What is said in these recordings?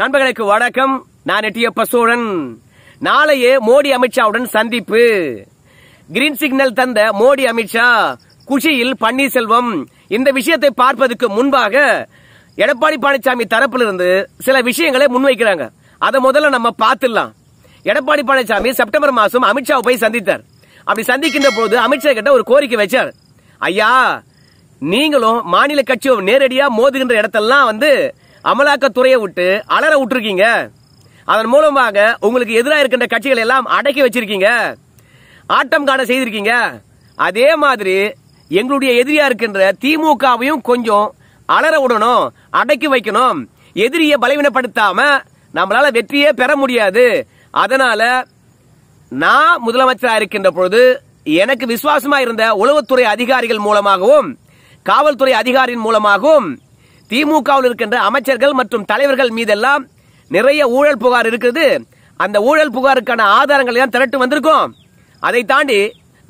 நண்பர்களுக்கு வணக்கம் நான் எட்டியப்ப சோழன் நாளையே மோடி அமித்ஷாவுடன் சந்திப்பு கிரீன் சிக்னல் தந்த மோடி அமித்ஷா குஷியில் பன்னீர்செல்வம் இந்த விஷயத்தை பார்ப்பதற்கு முன்பாக எடப்பாடி பழனிசாமி தரப்பிலிருந்து சில விஷயங்களை முன்வைக்கிறாங்க அதை முதல்ல நம்ம பார்த்துடலாம் எடப்பாடி பழனிசாமி செப்டம்பர் மாசம் அமித்ஷா போய் சந்தித்தார் அப்படி சந்திக்கின்ற போது அமித்ஷா கிட்ட ஒரு கோரிக்கை வச்சார் ஐயா நீங்களும் மாநில கட்சியும் நேரடியா மோதுகின்ற இடத்தெல்லாம் வந்து அமலாக்கத்துறையை விட்டு அலற விட்டுருக்கீங்க அதன் மூலமாக உங்களுக்கு எதிராக இருக்கின்ற கட்சிகள் எல்லாம் அடக்கி வச்சிருக்கீங்க ஆட்டம் காண செய்திருக்கீங்க அதே மாதிரி எங்களுடைய எதிரியா இருக்கின்ற திமுகவையும் கொஞ்சம் அலற விடணும் அடக்கி வைக்கணும் எதிரியை பலவீனப்படுத்தாம நம்மளால வெற்றியே பெற முடியாது அதனால நான் முதலமைச்சராக இருக்கின்ற பொழுது எனக்கு விசுவாசமா இருந்த உளவுத்துறை அதிகாரிகள் மூலமாகவும் காவல்துறை அதிகாரியின் மூலமாகவும் திமுகவில் இருக்கின்ற அமைச்சர்கள் மற்றும் தலைவர்கள் மீதெல்லாம் நிறைய ஊழல் புகார் இருக்குது அந்த ஊழல் புகாருக்கான ஆதாரங்கள் எல்லாம் திரட்டு வந்திருக்கோம் அதை தாண்டி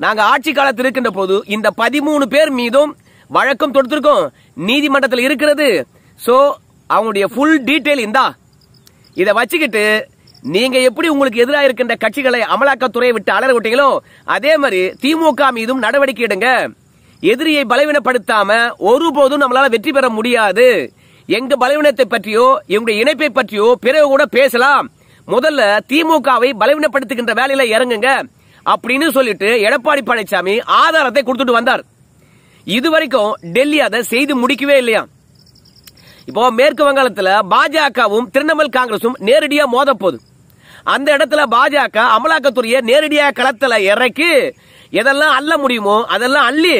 நாங்க ஆட்சி காலத்தில் இருக்கின்ற போது இந்த பதிமூணு பேர் மீதும் வழக்கம் தொடுத்திருக்கோம் நீதிமன்றத்தில் இருக்கிறது சோ அவங்களுடைய ஃபுல் டீட்டெயில் இந்தா இதை வச்சுக்கிட்டு நீங்க எப்படி உங்களுக்கு எதிராக இருக்கின்ற கட்சிகளை அமலாக்கத்துறையை விட்டு அலர விட்டீங்களோ அதே மாதிரி திமுக மீதும் நடவடிக்கை எடுங்க எதிரியை பலவீனப்படுத்தாம ஒருபோதும் நம்மளால வெற்றி பெற முடியாது எங்க பலவீனத்தை பற்றியோ எங்களுடைய இணைப்பை பற்றியோ பிறகு கூட பேசலாம் முதல்ல திமுகவை பலவீனப்படுத்துகின்ற வேலையில இறங்குங்க அப்படின்னு சொல்லிட்டு எடப்பாடி பழனிசாமி ஆதாரத்தை கொடுத்துட்டு வந்தார் இது வரைக்கும் டெல்லி அதை செய்து முடிக்கவே இல்லையா இப்போ மேற்கு வங்காளத்தில் பாஜகவும் திரிணாமுல் காங்கிரசும் நேரடியா மோத போகுது அந்த இடத்துல பாஜக அமலாக்கத்துறையை நேரடியாக களத்தில் இறக்கி எதெல்லாம் அள்ள முடியுமோ அதெல்லாம் அள்ளி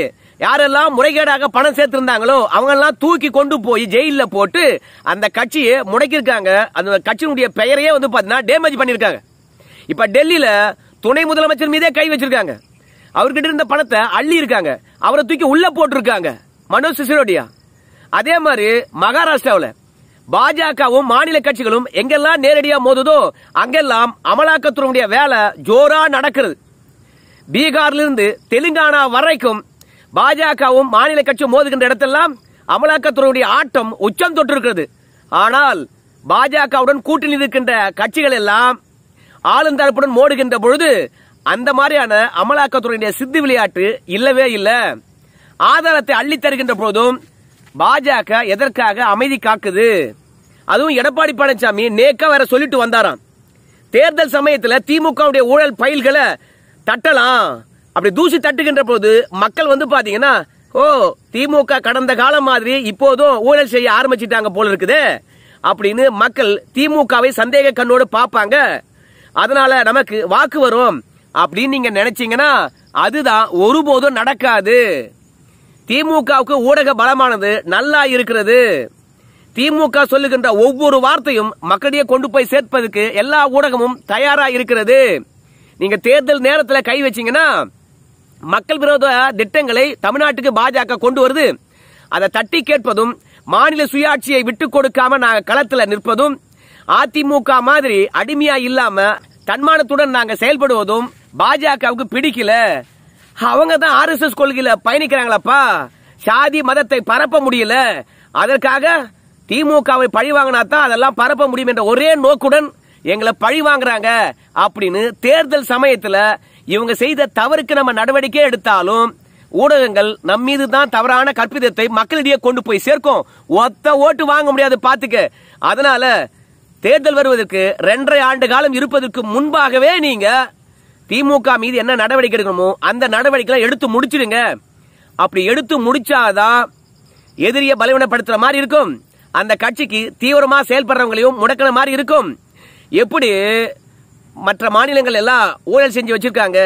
யாரெல்லாம் முறைகேடாக பணம் சேர்த்திருந்தாங்களோ அவங்க எல்லாம் தூக்கி கொண்டு போய் ஜெயில போட்டு அந்த கட்சியை முடக்கியிருக்காங்க அந்த கட்சியினுடைய பெயரையே வந்து பாத்தீங்கன்னா டேமேஜ் பண்ணிருக்காங்க இப்ப டெல்லியில துணை முதலமைச்சர் மீதே கை வச்சிருக்காங்க அவர்கிட்ட இருந்த பணத்தை அள்ளி இருக்காங்க அவரை தூக்கி உள்ள போட்டிருக்காங்க மனோஜ் சிசிரோடியா அதே மாதிரி மகாராஷ்டிராவில் பாஜகவும் மாநில கட்சிகளும் எங்கெல்லாம் நேரடியா மோதுதோ அங்கெல்லாம் அமலாக்கத்துறையுடைய வேலை ஜோரா நடக்கிறது பீகார்ல இருந்து தெலுங்கானா வரைக்கும் பாஜகவும் மாநில கட்சியும் மோதுகின்ற இடத்தெல்லாம் அமலாக்கத்துறையுடைய ஆட்டம் உச்சம் தொற்றிருக்கிறது ஆனால் பாஜகவுடன் கூட்டணி இருக்கின்ற கட்சிகள் எல்லாம் ஆளும் தரப்புடன் மோடுகின்ற பொழுது அந்த மாதிரியான அமலாக்கத்துறையுடைய சித்து விளையாட்டு இல்லவே இல்லை ஆதாரத்தை அள்ளி தருகின்ற போதும் பாஜக எதற்காக அமைதி காக்குது அதுவும் எடப்பாடி பழனிசாமி நேக்கா வேற சொல்லிட்டு வந்தாராம் தேர்தல் சமயத்தில் திமுகவுடைய ஊழல் பயில்களை தட்டலாம் அப்படி தூசி தட்டுகின்ற போது மக்கள் வந்து பாத்தீங்கன்னா ஓ திமுக கடந்த காலம் மாதிரி இப்போதும் ஊழல் செய்ய ஆரம்பிச்சிட்டாங்க போல இருக்குது அப்படின்னு மக்கள் திமுகவை சந்தேக கண்ணோடு பார்ப்பாங்க அதனால நமக்கு வாக்கு வரும் அப்படின்னு நீங்க நினைச்சீங்கன்னா அதுதான் ஒருபோதும் நடக்காது திமுகவுக்கு ஊடக பலமானது நல்லா இருக்கிறது திமுக சொல்லுகின்ற ஒவ்வொரு வார்த்தையும் மக்களிடையே கொண்டு போய் சேர்ப்பதற்கு எல்லா ஊடகமும் தயாரா இருக்கிறது நீங்க தேர்தல் நேரத்தில் கை வச்சீங்கன்னா மக்கள் விரோத திட்டங்களை தமிழ்நாட்டுக்கு பாஜக கொண்டு வருது அதை தட்டி கேட்பதும் மாநில சுயாட்சியை விட்டு கொடுக்காம நாங்க களத்துல நிற்பதும் அதிமுக மாதிரி அடிமையா இல்லாம தன்மானத்துடன் நாங்க செயல்படுவதும் பாஜகவுக்கு பிடிக்கல அவங்க தான் ஆர் எஸ் எஸ் கொள்கையில பயணிக்கிறாங்களப்பா சாதி மதத்தை பரப்ப முடியல அதற்காக திமுகவை வாங்கினா தான் அதெல்லாம் பரப்ப முடியும் என்ற ஒரே நோக்குடன் எங்களை பழி வாங்குறாங்க அப்படின்னு தேர்தல் சமயத்துல இவங்க செய்த தவறுக்கு நம்ம நடவடிக்கை எடுத்தாலும் ஊடகங்கள் நம் மீது தான் தவறான கற்பிதத்தை மக்களிடையே கொண்டு போய் சேர்க்கும் ஒத்த ஓட்டு வாங்க முடியாது பாத்துக்க அதனால தேர்தல் வருவதற்கு ரெண்டரை ஆண்டு காலம் இருப்பதற்கு முன்பாகவே நீங்க திமுக மீது என்ன நடவடிக்கை எடுக்கணுமோ அந்த நடவடிக்கை எடுத்து முடிச்சிடுங்க அப்படி எடுத்து முடிச்சாதான் எதிரியை பலவீனப்படுத்துற மாதிரி இருக்கும் அந்த கட்சிக்கு தீவிரமா செயல்படுறவங்களையும் முடக்கிற மாதிரி இருக்கும் எப்படி மற்ற மாநிலங்கள் எல்லாம் ஊழல் செஞ்சு வச்சிருக்காங்க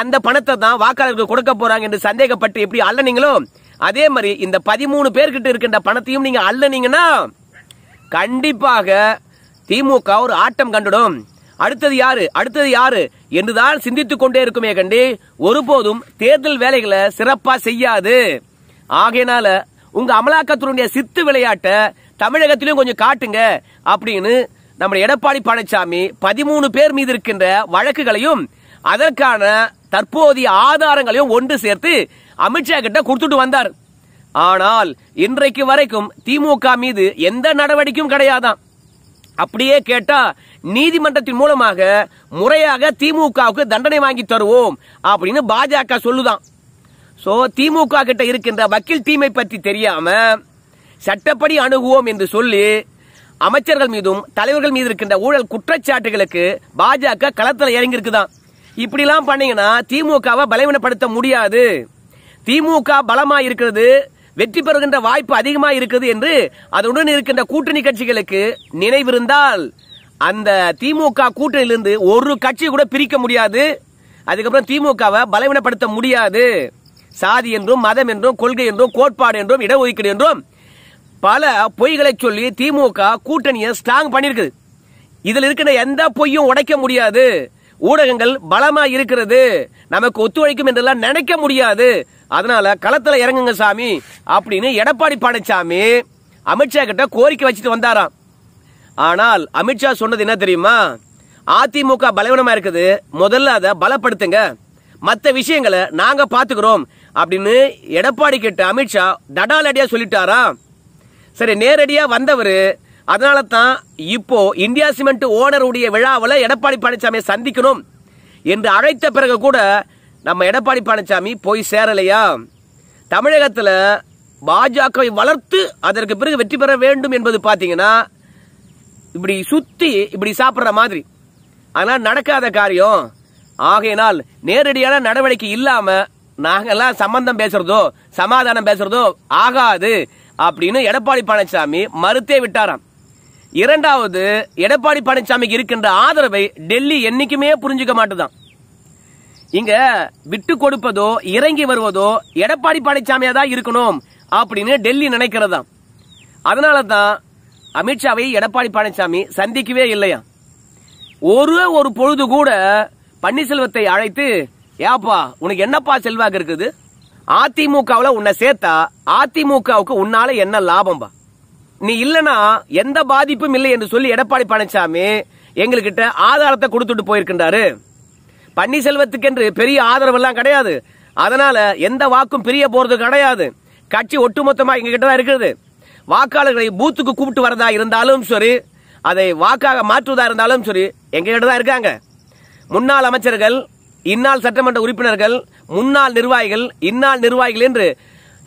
அந்த பணத்தை தான் வாக்காளர்களுக்கு கொடுக்க போறாங்க என்று சந்தேகப்பட்டு எப்படி அள்ளனீங்களோ அதே மாதிரி இந்த பதிமூணு பேர்கிட்ட இருக்கின்ற பணத்தையும் நீங்க அள்ளனீங்கன்னா கண்டிப்பாக திமுக ஒரு ஆட்டம் கண்டுடும் அடுத்தது யாரு அடுத்தது யாரு என்றுதான் சிந்தித்துக் கொண்டே இருக்குமே கண்டி ஒருபோதும் தேர்தல் வேலைகளை சிறப்பா செய்யாது ஆகையினால உங்க அமலாக்கத்துறையுடைய சித்து விளையாட்டை தமிழகத்திலும் கொஞ்சம் காட்டுங்க அப்படின்னு நம்ம எடப்பாடி பழனிசாமி பதிமூணு பேர் மீது இருக்கின்ற வழக்குகளையும் அதற்கான தற்போதைய ஆதாரங்களையும் ஒன்று சேர்த்து அமித்ஷா கிட்ட கொடுத்துட்டு வந்தார் ஆனால் இன்றைக்கு வரைக்கும் திமுக மீது எந்த நடவடிக்கையும் கிடையாதான் அப்படியே கேட்டா நீதிமன்றத்தின் மூலமாக முறையாக திமுகவுக்கு தண்டனை வாங்கி தருவோம் அப்படின்னு பாஜக சொல்லுதான் சோ திமுக கிட்ட இருக்கின்ற வக்கீல் டீமை பற்றி தெரியாம சட்டப்படி அணுகுவோம் என்று சொல்லி அமைச்சர்கள் மீதும் தலைவர்கள் மீது இருக்கின்ற ஊழல் குற்றச்சாட்டுகளுக்கு பாஜக களத்தில் இறங்கி இருக்குதான் இப்படிலாம் பண்ணீங்கன்னா திமுகவை பலவீனப்படுத்த முடியாது திமுக பலமா இருக்கிறது வெற்றி பெறுகின்ற வாய்ப்பு அதிகமா இருக்குது என்று அதனுடன் இருக்கின்ற கூட்டணி கட்சிகளுக்கு நினைவிருந்தால் அந்த திமுக கூட்டணியிலிருந்து ஒரு கட்சி கூட பிரிக்க முடியாது அதுக்கப்புறம் திமுகவை பலவீனப்படுத்த முடியாது சாதி என்றும் மதம் என்றும் கொள்கை என்றும் கோட்பாடு என்றும் இடஒதுக்கீடு என்றும் பல பொய்களை சொல்லி திமுக கூட்டணியை ஸ்ட்ராங் பண்ணிருக்குது இதுல இருக்கிற எந்த பொய்யும் உடைக்க முடியாது ஊடகங்கள் பலமா இருக்கிறது நமக்கு ஒத்துழைக்கும் என்றெல்லாம் நினைக்க முடியாது அதனால களத்துல இறங்குங்க சாமி அப்படின்னு எடப்பாடி பழனிசாமி அமித்ஷா கிட்ட கோரிக்கை வச்சுட்டு வந்தாராம் ஆனால் அமித்ஷா சொன்னது என்ன தெரியுமா அதிமுக பலவீனமா இருக்குது முதல்ல அதை பலப்படுத்துங்க மற்ற விஷயங்களை நாங்க பாத்துக்கிறோம் அப்படின்னு எடப்பாடி கிட்ட அமித்ஷா தடாலடியா சொல்லிட்டாராம் சரி நேரடியாக வந்தவர் அதனால தான் இப்போ இந்தியா சிமெண்ட் ஓனருடைய விழாவில் எடப்பாடி பழனிசாமியை சந்திக்கணும் என்று அழைத்த பிறகு கூட நம்ம எடப்பாடி பழனிசாமி போய் சேரலையா தமிழகத்தில் பாஜகவை வளர்த்து அதற்கு பிறகு வெற்றி பெற வேண்டும் என்பது பார்த்தீங்கன்னா இப்படி சுற்றி இப்படி சாப்பிட்ற மாதிரி அதனால் நடக்காத காரியம் ஆகையினால் நேரடியான நடவடிக்கை இல்லாமல் நாங்கள்லாம் சம்பந்தம் பேசுறதோ சமாதானம் பேசுறதோ ஆகாது அப்படின்னு எடப்பாடி பழனிசாமி மறுத்தே விட்டாராம் இரண்டாவது எடப்பாடி பழனிசாமிக்கு இருக்கின்ற ஆதரவை டெல்லி என்னைக்குமே புரிஞ்சுக்க மாட்டுதான் இங்க விட்டு கொடுப்பதோ இறங்கி வருவதோ எடப்பாடி பழனிசாமியா தான் இருக்கணும் அப்படின்னு டெல்லி நினைக்கிறதா அதனால தான் அமித்ஷாவை எடப்பாடி பழனிசாமி சந்திக்கவே இல்லையா ஒரு ஒரு பொழுது கூட பன்னீர்செல்வத்தை அழைத்து ஏப்பா உனக்கு என்னப்பா செல்வாக்கு இருக்குது அதிமுகவுல உன்னை சேர்த்தா அதிமுகவுக்கு உன்னால என்ன பா நீ இல்லனா எந்த பாதிப்பும் இல்லை என்று சொல்லி எடப்பாடி பழனிசாமி எங்ககிட்ட ஆதாரத்தை கொடுத்துட்டு போயிருக்கின்றாரு பன்னீர்செல்வத்துக்கு என்று பெரிய ஆதரவு எல்லாம் கிடையாது அதனால எந்த வாக்கும் பிரிய போறது கிடையாது கட்சி ஒட்டுமொத்தமா எங்க கிட்ட தான் இருக்கிறது வாக்காளர்களை பூத்துக்கு கூப்பிட்டு வரதா இருந்தாலும் சரி அதை வாக்காக மாற்றுவதா இருந்தாலும் சரி எங்க தான் இருக்காங்க முன்னாள் அமைச்சர்கள் இந்நாள் சட்டமன்ற உறுப்பினர்கள் முன்னாள் நிர்வாகிகள் இந்நாள் நிர்வாகிகள் என்று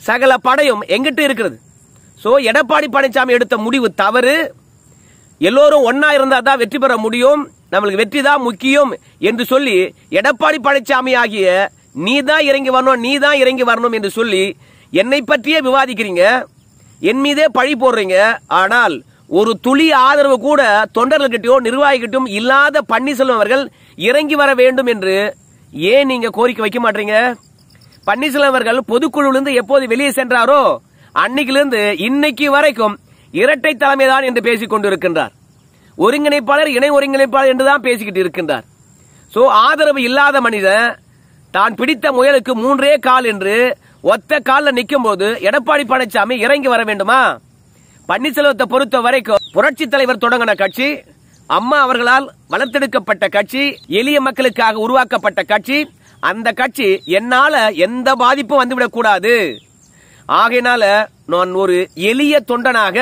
சகல படையும் எங்கிட்டு இருக்கிறது ஸோ எடப்பாடி பழனிசாமி எடுத்த முடிவு தவறு எல்லோரும் ஒன்னா இருந்தால் தான் வெற்றி பெற முடியும் நம்மளுக்கு வெற்றி தான் முக்கியம் என்று சொல்லி எடப்பாடி பழனிசாமி ஆகிய நீ தான் இறங்கி வரணும் நீ தான் இறங்கி வரணும் என்று சொல்லி என்னை பற்றியே விவாதிக்கிறீங்க என் மீதே பழி போடுறீங்க ஆனால் ஒரு துளி ஆதரவு கூட தொண்டர்கள்கிட்டயோ நிர்வாகிகிட்டும் இல்லாத பன்னீர்செல்வம் அவர்கள் இறங்கி வர வேண்டும் என்று ஏன் நீங்க கோரிக்கை வைக்க மாட்டீங்க பன்னீர்செல்வம் அவர்கள் பொதுக்குழுவிலிருந்து எப்போது வெளியே சென்றாரோ அன்னைக்கிலிருந்து இன்னைக்கு வரைக்கும் இரட்டை தலைமைதான் என்று பேசிக் கொண்டிருக்கின்றார் ஒருங்கிணைப்பாளர் இணை ஒருங்கிணைப்பாளர் என்றுதான் பேசிக்கிட்டு இருக்கின்றார் சோ ஆதரவு இல்லாத மனிதன் தான் பிடித்த முயலுக்கு மூன்றே கால் என்று ஒத்த காலில் நிற்கும் போது எடப்பாடி பழனிசாமி இறங்கி வர வேண்டுமா பன்னீர்செல்வத்தை பொறுத்த வரைக்கும் புரட்சி தலைவர் தொடங்கின கட்சி அம்மா அவர்களால் வளர்த்தெடுக்கப்பட்ட கட்சி எளிய மக்களுக்காக உருவாக்கப்பட்ட கட்சி அந்த கட்சி என்னால எந்த பாதிப்பும் வந்துவிடக் கூடாது ஆகையினால நான் ஒரு எளிய தொண்டனாக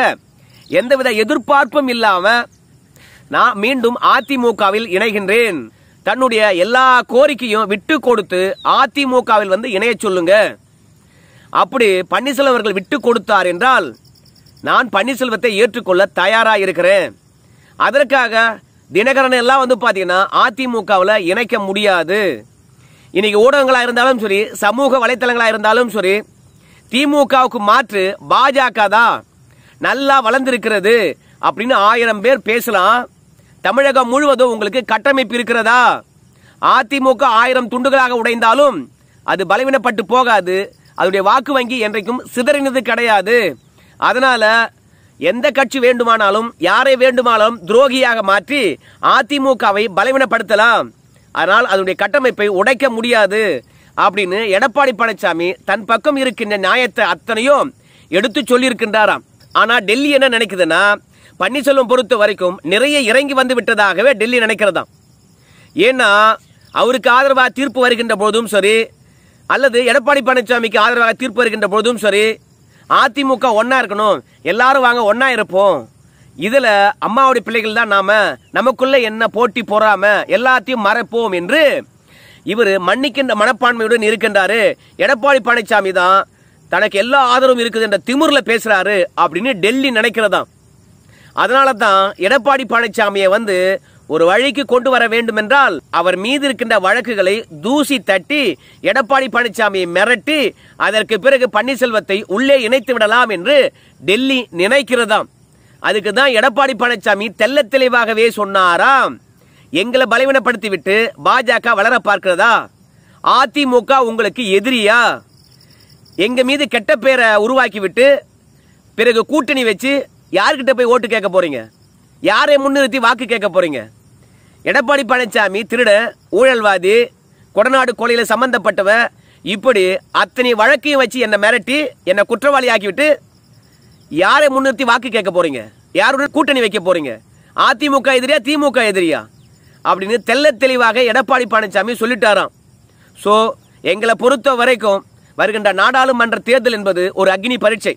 எந்தவித எதிர்பார்ப்பும் இல்லாம நான் மீண்டும் அதிமுகவில் இணைகின்றேன் தன்னுடைய எல்லா கோரிக்கையும் விட்டு கொடுத்து அதிமுகவில் வந்து இணைய சொல்லுங்க அப்படி பன்னீர்செல்வம் அவர்கள் விட்டு கொடுத்தார் என்றால் நான் பன்னீர்செல்வத்தை ஏற்றுக்கொள்ள தயாராக இருக்கிறேன் அதற்காக தினகரன் எல்லாம் வந்து பார்த்தீங்கன்னா அதிமுகவில் இணைக்க முடியாது இன்னைக்கு ஊடகங்களாக இருந்தாலும் சரி சமூக வலைத்தளங்களாக இருந்தாலும் சரி திமுகவுக்கு மாற்று பாஜக தான் நல்லா வளர்ந்துருக்கிறது அப்படின்னு ஆயிரம் பேர் பேசலாம் தமிழகம் முழுவதும் உங்களுக்கு கட்டமைப்பு இருக்கிறதா அதிமுக ஆயிரம் துண்டுகளாக உடைந்தாலும் அது பலவீனப்பட்டு போகாது அதனுடைய வாக்கு வங்கி என்றைக்கும் சிதறினது கிடையாது அதனால எந்த கட்சி வேண்டுமானாலும் யாரை வேண்டுமானாலும் துரோகியாக மாற்றி அதிமுகவை பலவீனப்படுத்தலாம் அதனால் அதனுடைய கட்டமைப்பை உடைக்க முடியாது அப்படின்னு எடப்பாடி பழனிசாமி தன் பக்கம் இருக்கின்ற நியாயத்தை அத்தனையும் எடுத்து சொல்லியிருக்கின்றாராம் ஆனால் டெல்லி என்ன நினைக்குதுன்னா பன்னீர்செல்வம் பொறுத்த வரைக்கும் நிறைய இறங்கி வந்து விட்டதாகவே டெல்லி நினைக்கிறதாம் ஏன்னா அவருக்கு ஆதரவாக தீர்ப்பு வருகின்ற போதும் சரி அல்லது எடப்பாடி பழனிசாமிக்கு ஆதரவாக தீர்ப்பு வருகின்ற போதும் சரி அதிமுக ஒன்னா இருக்கணும் எல்லாரும் வாங்க ஒன்னா இருப்போம் இதுல அம்மாவுடைய பிள்ளைகள் தான் நாம நமக்குள்ள என்ன போட்டி போறாம எல்லாத்தையும் மறைப்போம் என்று இவர் மன்னிக்கின்ற மனப்பான்மையுடன் இருக்கின்றாரு எடப்பாடி பழனிசாமி தான் தனக்கு எல்லா ஆதரவும் இருக்குது என்ற திமுர்ல பேசுறாரு அப்படின்னு டெல்லி நினைக்கிறதாம் அதனால தான் எடப்பாடி பழனிசாமியை வந்து ஒரு வழிக்கு கொண்டு வர வேண்டும் என்றால் அவர் மீது இருக்கின்ற வழக்குகளை தூசி தட்டி எடப்பாடி பழனிசாமியை மிரட்டி அதற்கு பிறகு பன்னீர்செல்வத்தை உள்ளே இணைத்து விடலாம் என்று டெல்லி நினைக்கிறதாம் அதுக்கு தான் எடப்பாடி பழனிசாமி தெல்ல தெளிவாகவே சொன்னாராம் எங்களை பலவீனப்படுத்தி விட்டு பாஜக வளர பார்க்கிறதா அதிமுக உங்களுக்கு எதிரியா எங்க மீது கெட்ட பேரை உருவாக்கி விட்டு பிறகு கூட்டணி வச்சு யார்கிட்ட போய் ஓட்டு கேட்க போறீங்க யாரை முன்னிறுத்தி வாக்கு கேட்க போறீங்க எடப்பாடி பழனிசாமி திருட ஊழல்வாதி கொடநாடு கொலையில் சம்பந்தப்பட்டவ இப்படி அத்தனை வழக்கையும் வச்சு என்னை மிரட்டி என்னை குற்றவாளி ஆக்கிவிட்டு யாரை முன்னிறுத்தி வாக்கு கேட்க போறீங்க யாருடன் கூட்டணி வைக்க போறீங்க அதிமுக எதிரியா திமுக எதிரியா அப்படின்னு தெல்ல தெளிவாக எடப்பாடி பழனிசாமி சொல்லிட்டாராம் ஸோ எங்களை பொறுத்த வரைக்கும் வருகின்ற நாடாளுமன்ற தேர்தல் என்பது ஒரு அக்னி பரீட்சை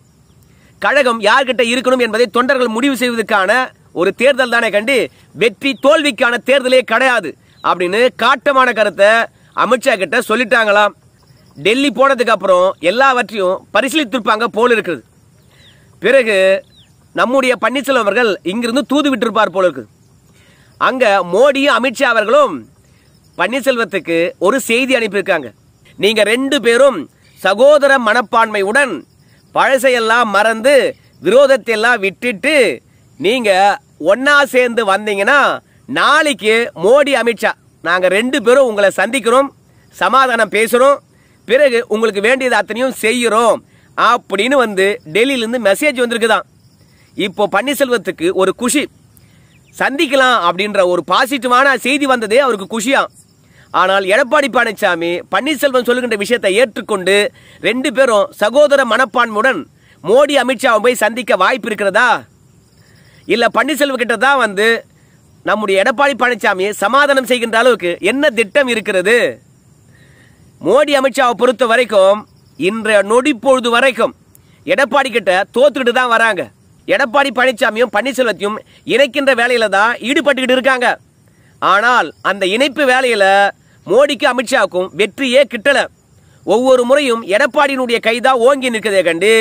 கழகம் யார்கிட்ட இருக்கணும் என்பதை தொண்டர்கள் முடிவு செய்வதற்கான ஒரு தேர்தல் தானே கண்டு வெற்றி தோல்விக்கான தேர்தலே கிடையாது அப்படின்னு காட்டமான கருத்தை அமித்ஷா கிட்ட சொல்லிட்டாங்களாம் டெல்லி போனதுக்கு அப்புறம் எல்லாவற்றையும் பரிசீலித்திருப்பாங்க போல இருக்குது பிறகு நம்முடைய பன்னீர்செல்வம் அவர்கள் இங்கிருந்து தூது விட்டிருப்பார் போல இருக்குது அங்க மோடியும் அமித்ஷா அவர்களும் பன்னீர்செல்வத்துக்கு ஒரு செய்தி அனுப்பியிருக்காங்க நீங்க ரெண்டு பேரும் சகோதர மனப்பான்மையுடன் பழசையெல்லாம் மறந்து விரோதத்தை எல்லாம் விட்டுட்டு நீங்க ஒன்னா சேர்ந்து வந்தீங்கன்னா நாளைக்கு மோடி அமித்ஷா நாங்கள் ரெண்டு பேரும் உங்களை சந்திக்கிறோம் சமாதானம் பேசுகிறோம் பிறகு உங்களுக்கு வேண்டியது அத்தனையும் செய்கிறோம் அப்படின்னு வந்து டெல்லியிலேருந்து மெசேஜ் வந்திருக்குதான் இப்போ பன்னீர்செல்வத்துக்கு ஒரு குஷி சந்திக்கலாம் அப்படின்ற ஒரு பாசிட்டிவான செய்தி வந்ததே அவருக்கு குஷியா ஆனால் எடப்பாடி பழனிசாமி பன்னீர்செல்வம் சொல்லுகின்ற விஷயத்தை ஏற்றுக்கொண்டு ரெண்டு பேரும் சகோதர மனப்பான்மையுடன் மோடி அமித்ஷாவை போய் சந்திக்க வாய்ப்பு இருக்கிறதா இல்லை பன்னீர்செல்வ கிட்ட தான் வந்து நம்முடைய எடப்பாடி பழனிசாமி சமாதானம் செய்கின்ற அளவுக்கு என்ன திட்டம் இருக்கிறது மோடி அமித்ஷாவை பொறுத்த வரைக்கும் இன்றைய நொடி பொழுது வரைக்கும் எடப்பாடி கிட்ட தோத்துக்கிட்டு தான் வராங்க எடப்பாடி பழனிசாமியும் பன்னீர்செல்வத்தையும் இணைக்கின்ற வேலையில தான் ஈடுபட்டுக்கிட்டு இருக்காங்க ஆனால் அந்த இணைப்பு வேலையில மோடிக்கு அமித்ஷாவுக்கும் வெற்றியே கிட்டல ஒவ்வொரு முறையும் எடப்பாடியினுடைய கைதான் ஓங்கி நிற்கிறதை கண்டு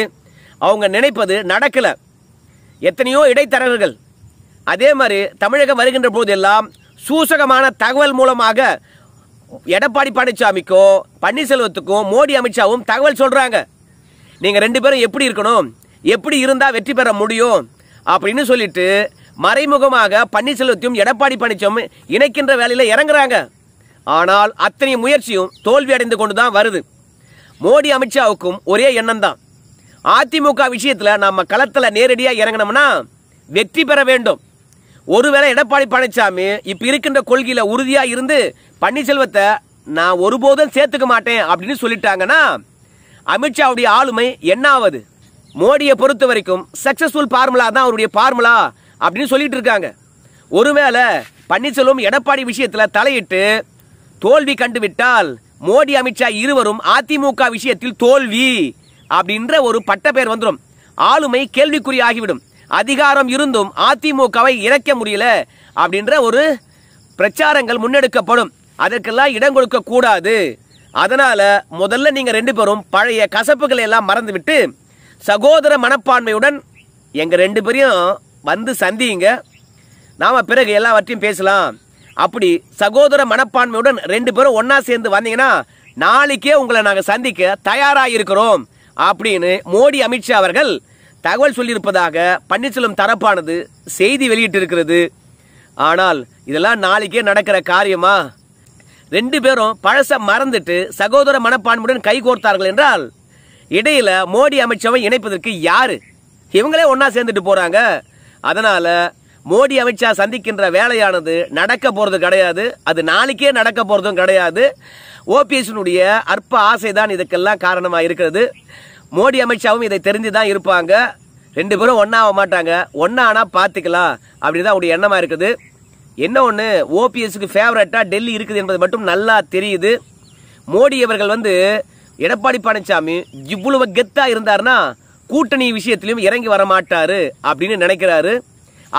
அவங்க நினைப்பது நடக்கலை எத்தனையோ இடைத்தரகர்கள் அதே மாதிரி தமிழகம் வருகின்ற போதெல்லாம் சூசகமான தகவல் மூலமாக எடப்பாடி பழனிசாமிக்கும் பன்னீர்செல்வத்துக்கும் மோடி அமித்ஷாவும் தகவல் சொல்கிறாங்க நீங்கள் ரெண்டு பேரும் எப்படி இருக்கணும் எப்படி இருந்தால் வெற்றி பெற முடியும் அப்படின்னு சொல்லிட்டு மறைமுகமாக பன்னீர்செல்வத்தையும் எடப்பாடி பழனிசாமி இணைக்கின்ற வேலையில் இறங்குறாங்க ஆனால் அத்தனை முயற்சியும் தோல்வி அடைந்து கொண்டு தான் வருது மோடி அமித்ஷாவுக்கும் ஒரே எண்ணம் தான் அதிமுக விஷயத்தில் நம்ம களத்தில் நேரடியாக இறங்கினோம்னா வெற்றி பெற வேண்டும் ஒருவேளை எடப்பாடி பழனிசாமி இப்போ இருக்கின்ற கொள்கையில் உறுதியாக இருந்து பன்னீர்செல்வத்தை நான் ஒருபோதும் சேர்த்துக்க மாட்டேன் அப்படின்னு சொல்லிட்டாங்கன்னா அமித்ஷாவுடைய ஆளுமை என்ன ஆகுது மோடியை பொறுத்த வரைக்கும் சக்சஸ்ஃபுல் ஃபார்முலா தான் அவருடைய ஃபார்முலா அப்படின்னு சொல்லிட்டு இருக்காங்க ஒருவேளை பன்னீர்செல்வம் எடப்பாடி விஷயத்தில் தலையிட்டு தோல்வி கண்டுவிட்டால் மோடி அமித்ஷா இருவரும் அதிமுக விஷயத்தில் தோல்வி அப்படின்ற ஒரு பட்ட பெயர் வந்துடும் ஆளுமை கேள்விக்குறி ஆகிவிடும் அதிகாரம் இருந்தும் அதிமுகவை இறக்க முடியல அப்படின்ற ஒரு பிரச்சாரங்கள் முன்னெடுக்கப்படும் அதற்கெல்லாம் இடம் கொடுக்க கூடாது அதனால முதல்ல நீங்க ரெண்டு பேரும் பழைய கசப்புகளை எல்லாம் மறந்துவிட்டு சகோதர மனப்பான்மையுடன் எங்க ரெண்டு பேரையும் வந்து சந்தியுங்க நாம பிறகு எல்லாவற்றையும் பேசலாம் அப்படி சகோதர மனப்பான்மையுடன் ரெண்டு பேரும் ஒன்னா சேர்ந்து வந்தீங்கன்னா நாளைக்கே உங்களை நாங்கள் சந்திக்க தயாராக இருக்கிறோம் அப்படின்னு மோடி அமித்ஷா அவர்கள் தகவல் சொல்லியிருப்பதாக பன்னீர்செல்வம் தரப்பானது செய்தி வெளியிட்டிருக்கிறது ஆனால் இதெல்லாம் நாளைக்கே நடக்கிற காரியமா ரெண்டு பேரும் பழச மறந்துட்டு சகோதர மனப்பான்மையுடன் கைகோர்த்தார்கள் என்றால் இடையில மோடி அமித்ஷாவை இணைப்பதற்கு யாரு இவங்களே ஒன்னா சேர்ந்துட்டு போறாங்க அதனால மோடி அமித்ஷா சந்திக்கின்ற வேலையானது நடக்க போறது கிடையாது அது நாளைக்கே நடக்க போறதும் கிடையாது ஓபிஎஸ்னுடைய அற்ப ஆசை தான் இதுக்கெல்லாம் காரணமாக இருக்கிறது மோடி அமித்ஷாவும் இதை தெரிஞ்சு தான் இருப்பாங்க ரெண்டு பேரும் ஒன்றா ஆக மாட்டாங்க ஒன்றா ஆனால் பார்த்துக்கலாம் அப்படின்னு தான் அவருடைய எண்ணமாக இருக்குது என்ன ஒன்று ஓபிஎஸ்க்கு ஃபேவரட்டாக டெல்லி இருக்குது என்பது மட்டும் நல்லா தெரியுது மோடி அவர்கள் வந்து எடப்பாடி பழனிசாமி இவ்வளவு கெத்தாக இருந்தார்னா கூட்டணி விஷயத்திலையும் இறங்கி வர மாட்டாரு அப்படின்னு நினைக்கிறாரு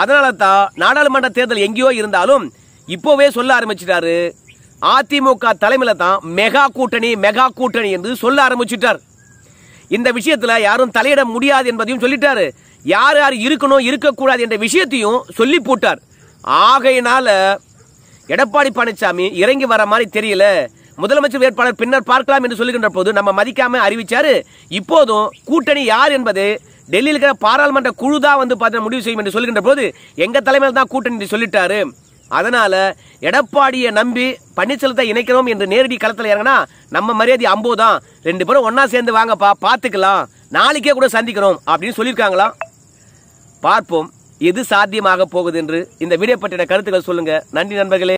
அதனால தான் நாடாளுமன்ற தேர்தல் எங்கேயோ இருந்தாலும் இப்போவே சொல்ல ஆரம்பிச்சிட்டாரு அதிமுக தலைமையில தான் மெகா கூட்டணி மெகா கூட்டணி என்று சொல்ல ஆரம்பிச்சிட்டார் இந்த விஷயத்துல யாரும் தலையிட முடியாது என்பதையும் சொல்லிட்டாரு யார் யார் இருக்கணும் இருக்கக்கூடாது என்ற விஷயத்தையும் சொல்லி போட்டார் ஆகையினால எடப்பாடி பழனிசாமி இறங்கி வர மாதிரி தெரியல முதலமைச்சர் வேட்பாளர் பின்னர் பார்க்கலாம் என்று சொல்லுகின்ற போது நம்ம மதிக்காம அறிவிச்சாரு இப்போதும் கூட்டணி யார் என்பது டெல்லியில் இருக்கிற பாராளுமன்ற குழு தான் வந்து பார்த்து முடிவு செய்யும் என்று சொல்லுகின்ற போது எங்க தலைமையில் தான் கூட்டணி சொல்லிட்டாரு அதனால எடப்பாடியை நம்பி பன்னீர்செல்வத்தை இணைக்கிறோம் என்று நேரடி களத்தில் இறங்கினா நம்ம மரியாதை அம்போ தான் ரெண்டு பேரும் ஒன்னா சேர்ந்து வாங்கப்பா பார்த்துக்கலாம் நாளைக்கே கூட சந்திக்கிறோம் அப்படின்னு சொல்லியிருக்காங்களாம் பார்ப்போம் எது சாத்தியமாக போகுது என்று இந்த வீடியோ பற்றின கருத்துக்கள் சொல்லுங்க நன்றி நண்பர்களே